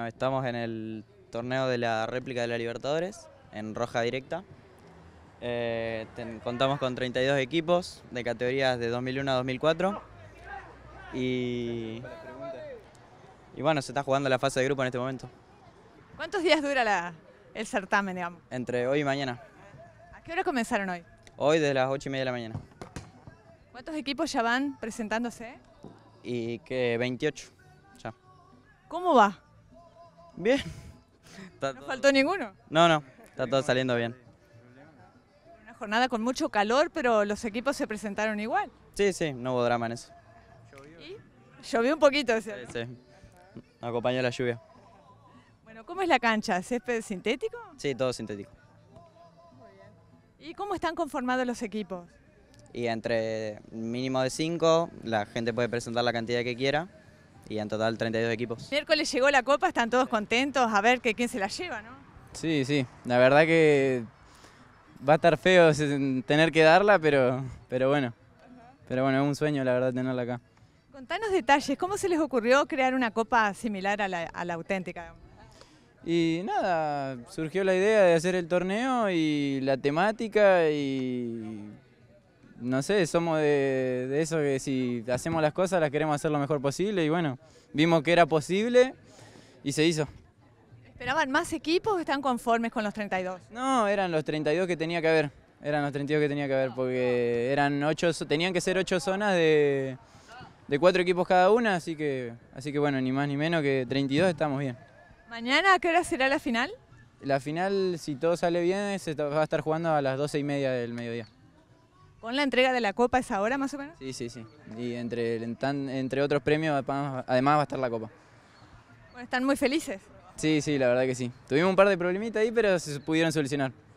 Estamos en el torneo de la réplica de la Libertadores, en roja directa. Eh, contamos con 32 equipos de categorías de 2001 a 2004. Y, y bueno, se está jugando la fase de grupo en este momento. ¿Cuántos días dura el certamen, digamos? Entre hoy y mañana. ¿A qué hora comenzaron hoy? Hoy desde las 8 y media de la mañana. ¿Cuántos equipos ya van presentándose? Y que 28 ya. ¿Cómo va? Bien. ¿No faltó ninguno? No, no, está todo saliendo bien. Una jornada con mucho calor, pero los equipos se presentaron igual. Sí, sí, no hubo drama en eso. ¿Y? Llovió un poquito, ¿sí? Sí, sí. Acompañó la lluvia. Bueno, ¿cómo es la cancha? ¿Césped sintético? Sí, todo sintético. Muy bien. ¿Y cómo están conformados los equipos? Y entre mínimo de cinco, la gente puede presentar la cantidad que quiera y en total 32 equipos. Miércoles llegó la Copa, están todos contentos, a ver quién se la lleva, ¿no? Sí, sí, la verdad que va a estar feo tener que darla, pero, pero bueno, pero bueno, es un sueño la verdad tenerla acá. Contanos detalles, ¿cómo se les ocurrió crear una copa similar a la auténtica? Y nada, surgió la idea de hacer el torneo y la temática y no sé, somos de, eso que si hacemos las cosas las queremos hacer lo mejor posible y bueno, vimos que era posible y se hizo. ¿Esperaban más equipos o están conformes con los 32? No, eran los 32 que tenía que haber, eran los 32 que tenía que haber porque eran ocho, tenían que ser 8 zonas de, de cuatro equipos cada una, así que, así que bueno, ni más ni menos que 32 estamos bien. ¿Mañana a qué hora será la final? La final, si todo sale bien, se va a estar jugando a las 12 y media del mediodía. ¿Con la entrega de la copa es ahora más o menos? Sí, sí, sí. Y entre, entre otros premios además va a estar la copa. están muy felices. Sí, sí, la verdad que sí. Tuvimos un par de problemitas ahí, pero se pudieron solucionar.